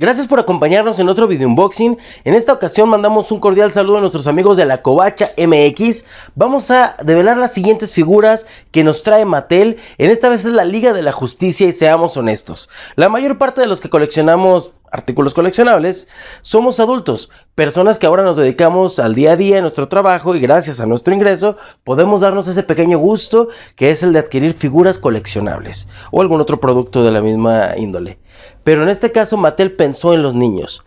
Gracias por acompañarnos en otro video unboxing. En esta ocasión mandamos un cordial saludo a nuestros amigos de la Covacha MX. Vamos a develar las siguientes figuras que nos trae Mattel. En esta vez es la Liga de la Justicia y seamos honestos. La mayor parte de los que coleccionamos artículos coleccionables, somos adultos, personas que ahora nos dedicamos al día a día en nuestro trabajo y gracias a nuestro ingreso podemos darnos ese pequeño gusto que es el de adquirir figuras coleccionables o algún otro producto de la misma índole. Pero en este caso Mattel pensó en los niños.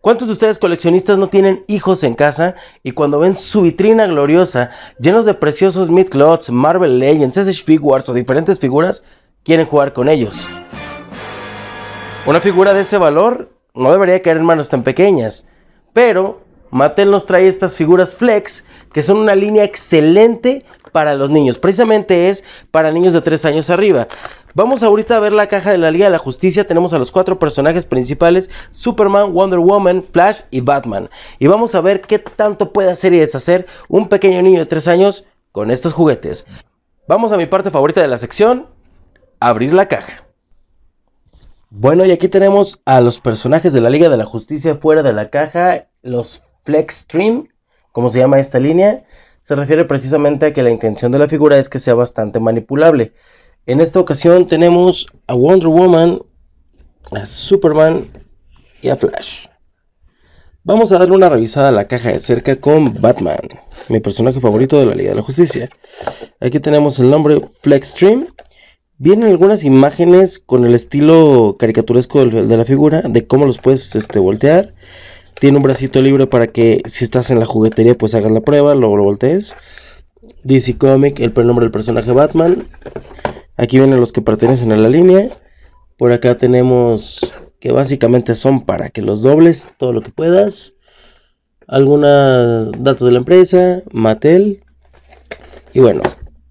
¿Cuántos de ustedes coleccionistas no tienen hijos en casa y cuando ven su vitrina gloriosa llenos de preciosos Clots, Marvel Legends, SS Figures o diferentes figuras, quieren jugar con ellos? Una figura de ese valor no debería caer en manos tan pequeñas, pero Mattel nos trae estas figuras flex que son una línea excelente para los niños. Precisamente es para niños de 3 años arriba. Vamos ahorita a ver la caja de la Liga de la Justicia. Tenemos a los cuatro personajes principales: Superman, Wonder Woman, Flash y Batman. Y vamos a ver qué tanto puede hacer y deshacer un pequeño niño de 3 años con estos juguetes. Vamos a mi parte favorita de la sección: abrir la caja. Bueno, y aquí tenemos a los personajes de la Liga de la Justicia fuera de la caja, los Flexstream, como se llama esta línea, se refiere precisamente a que la intención de la figura es que sea bastante manipulable. En esta ocasión tenemos a Wonder Woman, a Superman y a Flash. Vamos a darle una revisada a la caja de cerca con Batman, mi personaje favorito de la Liga de la Justicia. Aquí tenemos el nombre Flexstream. Vienen algunas imágenes con el estilo caricaturesco de la figura, de cómo los puedes este, voltear. Tiene un bracito libre para que si estás en la juguetería pues hagas la prueba, luego lo voltees. DC Comic, el prenombre del personaje Batman. Aquí vienen los que pertenecen a la línea. Por acá tenemos que básicamente son para que los dobles todo lo que puedas. Algunos datos de la empresa, Mattel. Y bueno,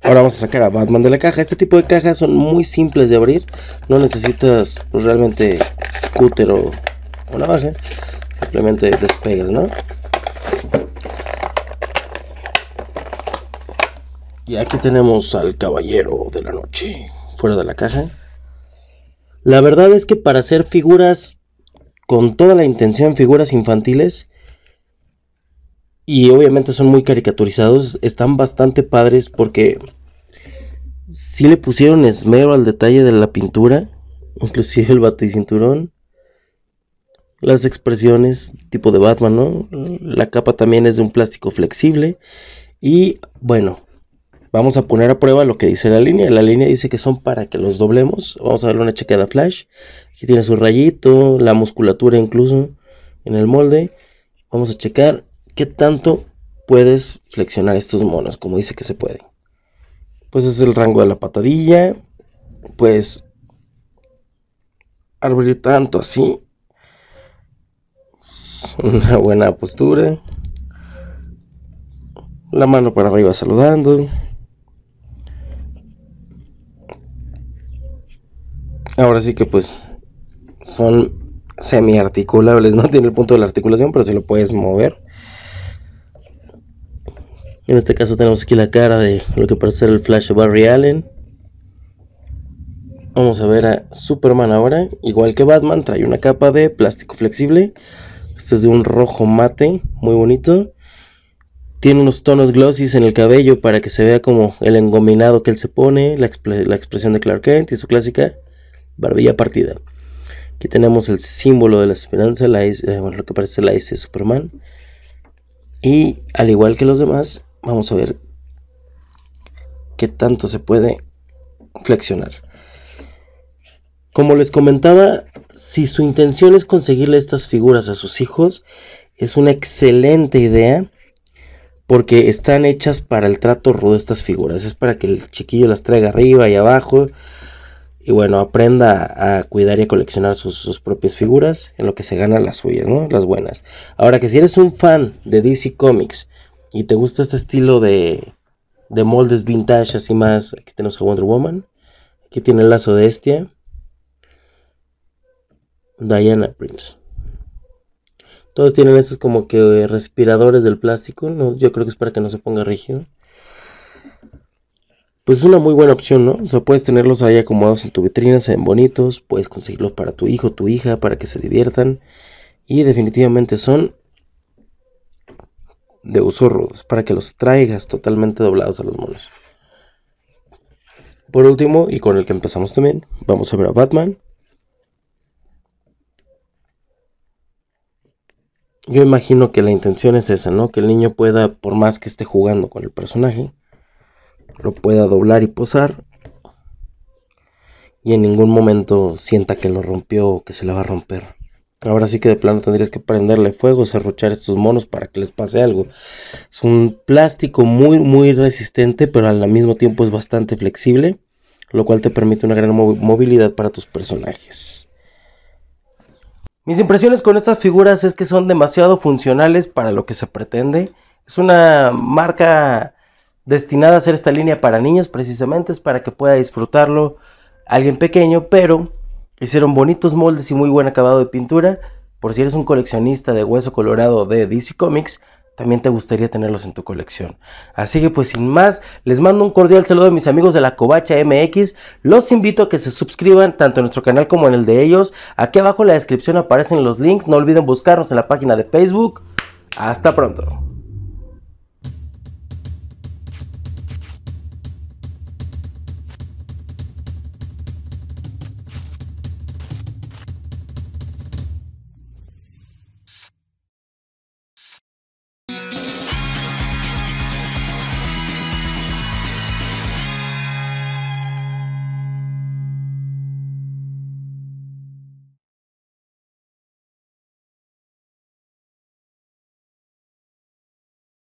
Ahora vamos a sacar a Batman de la caja. Este tipo de cajas son muy simples de abrir. No necesitas pues, realmente cúter o, o navaja. Simplemente despegas, ¿no? Y aquí tenemos al caballero de la noche, fuera de la caja. La verdad es que para hacer figuras con toda la intención, figuras infantiles, y obviamente son muy caricaturizados, están bastante padres porque sí le pusieron esmero al detalle de la pintura, inclusive el bate y cinturón, las expresiones tipo de Batman, ¿no? La capa también es de un plástico flexible y bueno, vamos a poner a prueba lo que dice la línea. La línea dice que son para que los doblemos. Vamos a darle una chequeada flash. Aquí tiene su rayito, la musculatura incluso en el molde. Vamos a checar ¿Qué tanto puedes flexionar estos monos? Como dice que se pueden. Pues es el rango de la patadilla. Pues abrir tanto así. Una buena postura. La mano para arriba saludando. Ahora sí que pues son semi articulables, no tiene el punto de la articulación, pero si lo puedes mover. En este caso tenemos aquí la cara de lo que parece ser el Flash de Barry Allen. Vamos a ver a Superman ahora. Igual que Batman, trae una capa de plástico flexible. Este es de un rojo mate, muy bonito. Tiene unos tonos glossis en el cabello para que se vea como el engominado que él se pone, la, expresión de Clark Kent y su clásica barbilla partida. Aquí tenemos el símbolo de la esperanza, eh, lo que parece la S de Superman. Y al igual que los demás, Vamos a ver qué tanto se puede flexionar. Como les comentaba, si su intención es conseguirle estas figuras a sus hijos, es una excelente idea porque están hechas para el trato rudo de estas figuras. Es para que el chiquillo las traiga arriba y abajo y bueno, aprenda a cuidar y a coleccionar sus, propias figuras en lo que se ganan las suyas, ¿no? Las buenas. Ahora que si eres un fan de DC Comics y te gusta este estilo de, moldes vintage, así más, aquí tenemos a Wonder Woman. Aquí tiene el lazo de Estia. Diana Prince. Todos tienen estos como que respiradores del plástico. ¿no? Yo creo que es para que no se ponga rígido. Pues es una muy buena opción, ¿no? O sea, puedes tenerlos ahí acomodados en tu vitrina, se ven bonitos. Puedes conseguirlos para tu hijo, tu hija, para que se diviertan. Y definitivamente son de uso para que los traigas totalmente doblados a los monos. Por último, y con el que empezamos también, vamos a ver a Batman. Yo imagino que la intención es esa, ¿no? Que el niño pueda, por más que esté jugando con el personaje, lo pueda doblar y posar. Y en ningún momento sienta que lo rompió o que se le va a romper. Ahora sí que de plano tendrías que prenderle fuego, cerrochar estos monos para que les pase algo. Es un plástico muy, muy resistente, pero al mismo tiempo es bastante flexible, lo cual te permite una gran movilidad para tus personajes. Mis impresiones con estas figuras es que son demasiado funcionales para lo que se pretende. Es una marca destinada a hacer esta línea para niños, precisamente, es para que pueda disfrutarlo alguien pequeño, pero Hicieron bonitos moldes y muy buen acabado de pintura. Por si eres un coleccionista de hueso colorado de DC Comics, también te gustaría tenerlos en tu colección. Así que pues sin más, les mando un cordial saludo a mis amigos de la Cobacha MX. Los invito a que se suscriban tanto en nuestro canal como en el de ellos. Aquí abajo en la descripción aparecen los links. No olviden buscarnos en la página de Facebook. Hasta pronto.